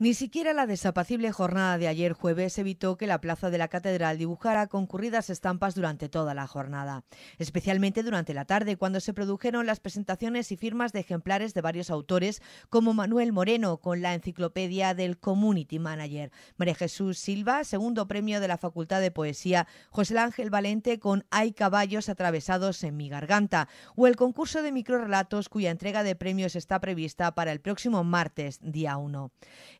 Ni siquiera la desapacible jornada de ayer jueves evitó que la plaza de la catedral dibujara concurridas estampas durante toda la jornada, especialmente durante la tarde cuando se produjeron las presentaciones y firmas de ejemplares de varios autores como Manuel Moreno con la enciclopedia del Community Manager, María Jesús Silva, segundo premio de la Facultad de Poesía, José Ángel Valente con Hay caballos atravesados en mi garganta o el concurso de microrelatos cuya entrega de premios está prevista para el próximo martes, día 1.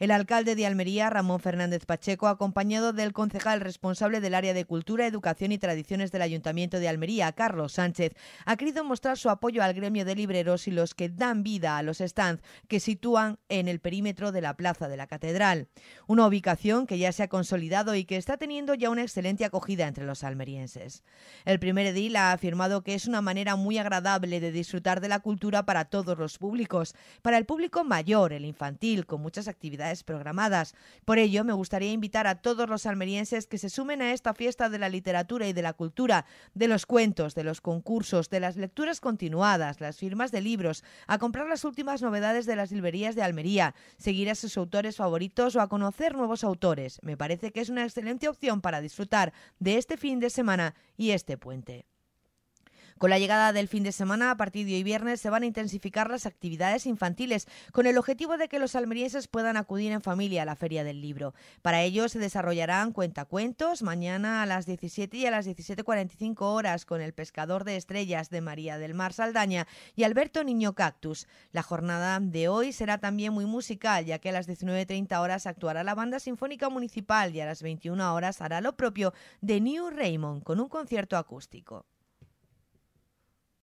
El alcalde de Almería, Ramón Fernández Pacheco, acompañado del concejal responsable del área de Cultura, Educación y Tradiciones del Ayuntamiento de Almería, Carlos Sánchez, ha querido mostrar su apoyo al gremio de libreros y los que dan vida a los stands que sitúan en el perímetro de la Plaza de la Catedral. Una ubicación que ya se ha consolidado y que está teniendo ya una excelente acogida entre los almerienses. El primer edil ha afirmado que es una manera muy agradable de disfrutar de la cultura para todos los públicos, para el público mayor, el infantil, con muchas actividades programadas. Por ello, me gustaría invitar a todos los almerienses que se sumen a esta fiesta de la literatura y de la cultura, de los cuentos, de los concursos, de las lecturas continuadas, las firmas de libros, a comprar las últimas novedades de las librerías de Almería, seguir a sus autores favoritos o a conocer nuevos autores. Me parece que es una excelente opción para disfrutar de este fin de semana y este puente. Con la llegada del fin de semana, a partir de hoy viernes, se van a intensificar las actividades infantiles, con el objetivo de que los almerienses puedan acudir en familia a la Feria del Libro. Para ello se desarrollarán cuentacuentos mañana a las 17 y a las 17.45 horas con El Pescador de Estrellas de María del Mar Saldaña y Alberto Niño Cactus. La jornada de hoy será también muy musical, ya que a las 19.30 horas actuará la Banda Sinfónica Municipal y a las 21 horas hará lo propio de New Raymond con un concierto acústico.